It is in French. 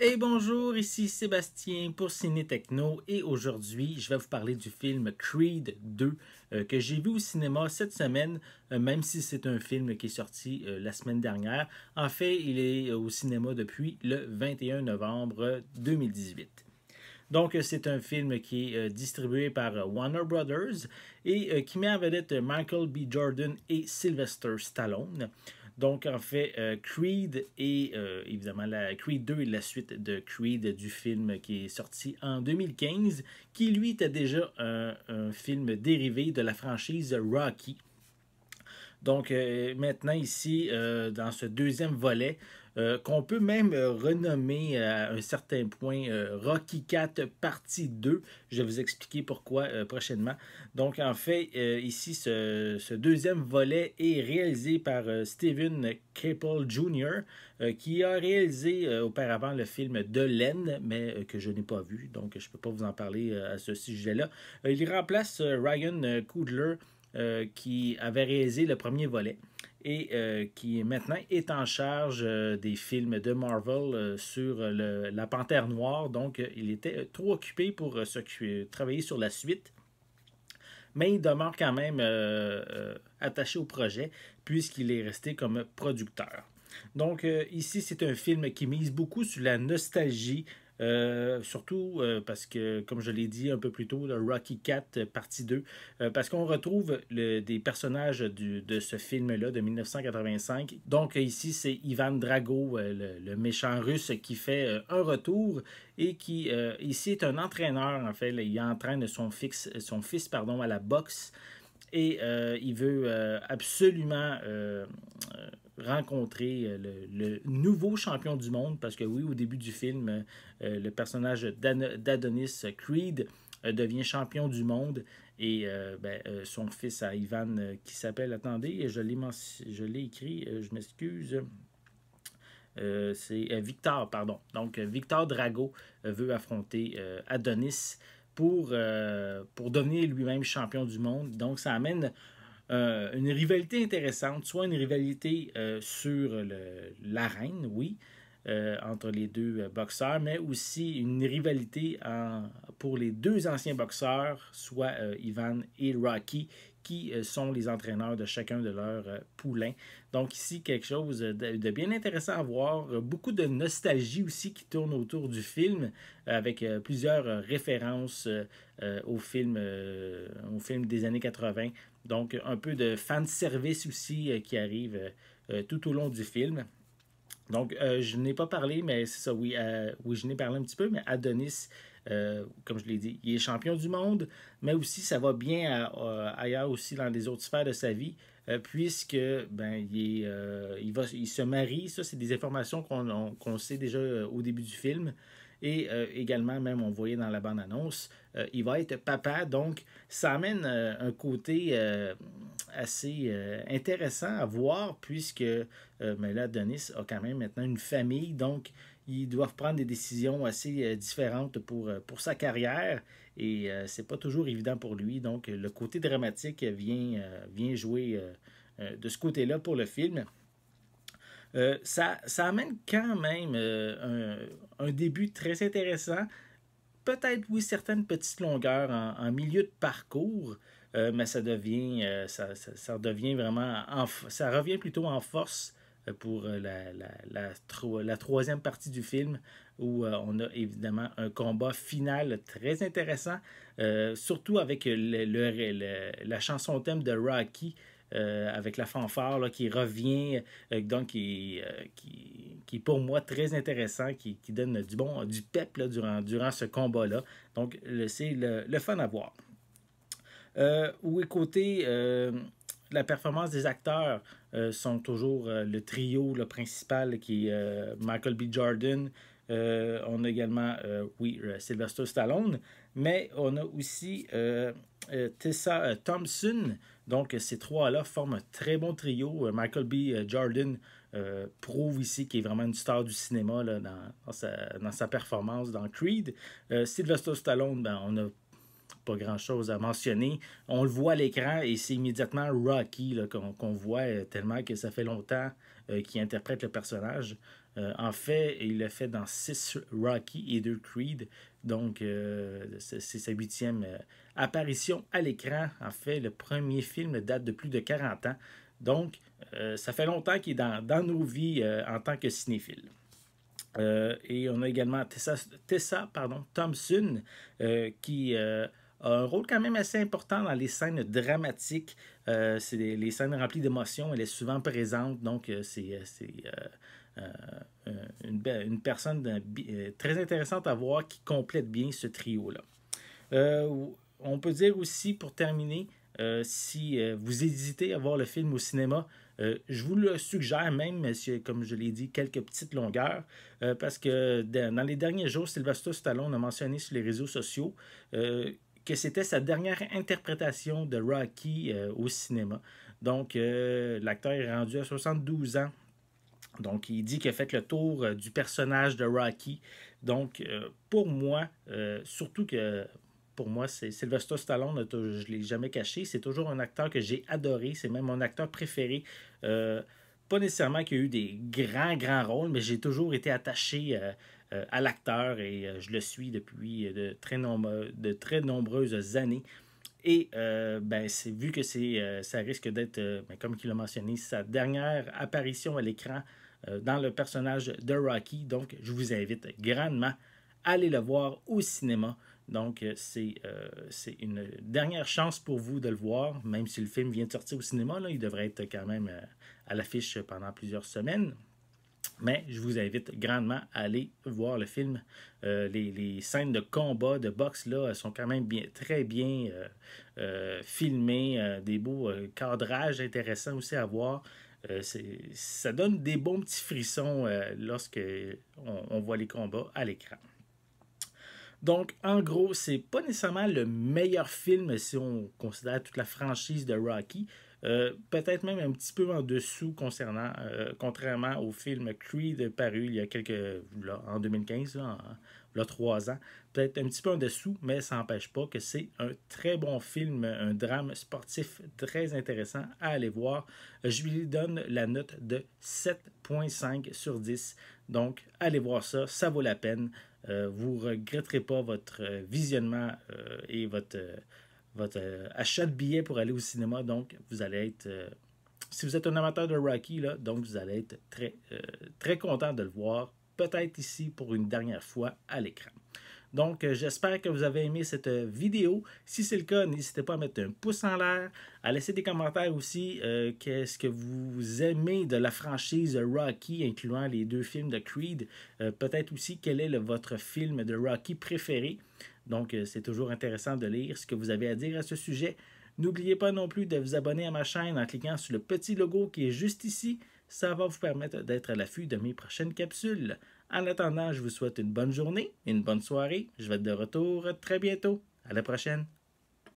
Et bonjour, ici Sébastien pour Ciné Techno et aujourd'hui je vais vous parler du film Creed 2 euh, que j'ai vu au cinéma cette semaine, euh, même si c'est un film qui est sorti euh, la semaine dernière. En fait, il est au cinéma depuis le 21 novembre 2018. Donc, c'est un film qui est distribué par Warner Brothers et qui met en vedette Michael B. Jordan et Sylvester Stallone. Donc, en fait, euh, Creed et euh, évidemment la Creed 2 est la suite de Creed du film qui est sorti en 2015, qui lui était déjà un film dérivé de la franchise Rocky. Donc, euh, maintenant, ici, dans ce deuxième volet, euh, qu'on peut même euh, renommer à un certain point euh, Rocky Cat partie 2. Je vais vous expliquer pourquoi prochainement. Donc en fait, ici, ce, deuxième volet est réalisé par Steven Capel Jr., qui a réalisé auparavant le film De laine, mais que je n'ai pas vu, donc je ne peux pas vous en parler à ce sujet-là. il remplace Ryan Coogler, qui avait réalisé le premier volet et euh, qui maintenant est en charge euh, des films de Marvel euh, sur la Panthère Noire. Donc, il était trop occupé pour travailler sur la suite. Mais il demeure quand même attaché au projet puisqu'il est resté comme producteur. Donc ici, c'est un film qui mise beaucoup sur la nostalgie euh, surtout euh, parce que, comme je l'ai dit un peu plus tôt, le Rocky Cat euh, partie 2, parce qu'on retrouve des personnages de ce film-là de 1985. Donc ici, c'est Ivan Drago, le, méchant russe, qui fait un retour et qui ici est un entraîneur, en fait. il entraîne son, fixe, son fils pardon, à la boxe et il veut absolument rencontrer euh, le, nouveau champion du monde, parce que oui, au début du film, euh, le personnage d'Adonis Creed euh, devient champion du monde et ben, son fils à Ivan qui s'appelle, attendez, je l'ai écrit, je m'excuse. c'est Victor, pardon. Donc, Victor Drago veut affronter Adonis pour, pour devenir lui-même champion du monde. Donc, ça amène euh, une rivalité intéressante, soit une rivalité euh, sur la reine, oui, euh, entre les deux euh, boxeurs, mais aussi une rivalité pour les deux anciens boxeurs, soit euh, Ivan et Rocky, qui sont les entraîneurs de chacun de leurs poulains. Donc ici, quelque chose de, bien intéressant à voir, beaucoup de nostalgie aussi qui tourne autour du film, avec plusieurs références au, film, des années 80. Donc un peu de fan service aussi qui arrive tout au long du film. Donc, euh, je n'ai pas parlé, mais c'est ça, oui, oui je n'ai parlé un petit peu, mais Adonis, euh, comme je l'ai dit, il est champion du monde, mais aussi ça va bien euh, ailleurs aussi dans les autres sphères de sa vie, puisque ben, il, il, va, il se marie, ça c'est des informations qu'on sait déjà au début du film, et également même on voyait dans la bande-annonce, il va être papa, donc ça amène un côté assez euh, intéressant à voir puisque euh, mais là, Denis a quand même maintenant une famille, donc ils doivent prendre des décisions assez euh, différentes pour, pour sa carrière et c'est pas toujours évident pour lui. Donc le côté dramatique vient, vient jouer de ce côté-là pour le film. ça, ça, amène quand même un, début très intéressant. Peut-être, oui, certaines petites longueurs en milieu de parcours, euh, mais ça devient, euh, ça, vraiment, ça revient plutôt en force euh, pour la, la, troisième partie du film où on a évidemment un combat final très intéressant, surtout avec la chanson thème de Rocky. avec la fanfare qui revient, donc qui, est pour moi très intéressant, qui, donne du bon, du pep durant, durant ce combat-là. Donc c'est le fun à voir. Euh, ou côté euh, la performance des acteurs euh, sont toujours le trio le principal qui est Michael B. Jordan. on a également, oui, Sylvester Stallone, mais on a aussi Tessa Thompson. Donc, ces trois-là forment un très bon trio. Michael B. Jordan prouve ici qu'il est vraiment une star du cinéma là, dans, sa, dans, sa, performance dans Creed. Sylvester Stallone, ben, on a pas grand-chose à mentionner. On le voit à l'écran et c'est immédiatement Rocky qu'on voit euh, tellement que ça fait longtemps euh, qu'il interprète le personnage. Euh, en fait, il l'a fait dans 6 Rocky et Deux Creed. Donc, c'est sa huitième apparition à l'écran. En fait, le premier film date de plus de 40 ans. Donc, ça fait longtemps qu'il est dans, nos vies en tant que cinéphile. et on a également Tessa, Tessa pardon, Thompson qui a un rôle quand même assez important dans les scènes dramatiques. Euh, c'est les scènes remplies d'émotions, elle est souvent présente, donc euh, c'est euh, une, personne très intéressante à voir qui complète bien ce trio-là. on peut dire aussi, pour terminer, si vous hésitez à voir le film au cinéma, je vous le suggère même, comme je l'ai dit, quelques petites longueurs, parce que dans les derniers jours, Sylvester Stallone a mentionné sur les réseaux sociaux que c'était sa dernière interprétation de Rocky euh, au cinéma. Donc, euh, l'acteur est rendu à 72 ans. Donc, il dit qu'il a fait le tour euh, du personnage de Rocky. Donc, pour moi, surtout que pour moi, c'est Sylvester Stallone, je ne l'ai jamais caché. C'est toujours un acteur que j'ai adoré. C'est même mon acteur préféré pas nécessairement qu'il a eu des grands, grands rôles, mais j'ai toujours été attaché euh, à l'acteur et euh, je le suis depuis euh, de très, de très nombreuses années. Et ben, c'est vu que c'est ça risque d'être, ben, comme il l'a mentionné, sa dernière apparition à l'écran dans le personnage de Rocky. Donc, je vous invite grandement à aller le voir au cinéma. Donc, c'est une dernière chance pour vous de le voir, même si le film vient de sortir au cinéma. il devrait être quand même à l'affiche pendant plusieurs semaines mais je vous invite grandement à aller voir le film. Euh, les, scènes de combat, de boxe, là, sont quand même bien, très bien euh, euh, filmées, des beaux cadrages intéressants aussi à voir. ça donne des bons petits frissons lorsque on voit les combats à l'écran. Donc, en gros, c'est pas nécessairement le meilleur film si on considère toute la franchise de Rocky, euh, peut-être même un petit peu en dessous concernant, euh, contrairement au film Creed paru il y a quelques, en 2015, là, trois ans, peut-être un petit peu en dessous, mais ça n'empêche pas que c'est un très bon film, un drame sportif très intéressant à aller voir. Je lui donne la note de 7.5 sur 10, donc allez voir ça, ça vaut la peine. Euh, vous regretterez pas votre visionnement et votre votre euh, achat de billets pour aller au cinéma. Donc, vous allez être. Euh, si vous êtes un amateur de Rocky, là, donc vous allez être très, euh, très content de le voir, peut-être ici pour une dernière fois à l'écran. Donc, j'espère que vous avez aimé cette vidéo. Si c'est le cas, n'hésitez pas à mettre un pouce en l'air, à laisser des commentaires aussi. Qu'est-ce que vous aimez de la franchise Rocky, incluant les deux films de Creed? Peut-être aussi, quel est votre film de Rocky préféré? Donc, euh, c'est toujours intéressant de lire ce que vous avez à dire à ce sujet. N'oubliez pas non plus de vous abonner à ma chaîne en cliquant sur le petit logo qui est juste ici. Ça va vous permettre d'être à l'affût de mes prochaines capsules. En attendant, je vous souhaite une bonne journée, une bonne soirée. Je vais être de retour très bientôt. À la prochaine.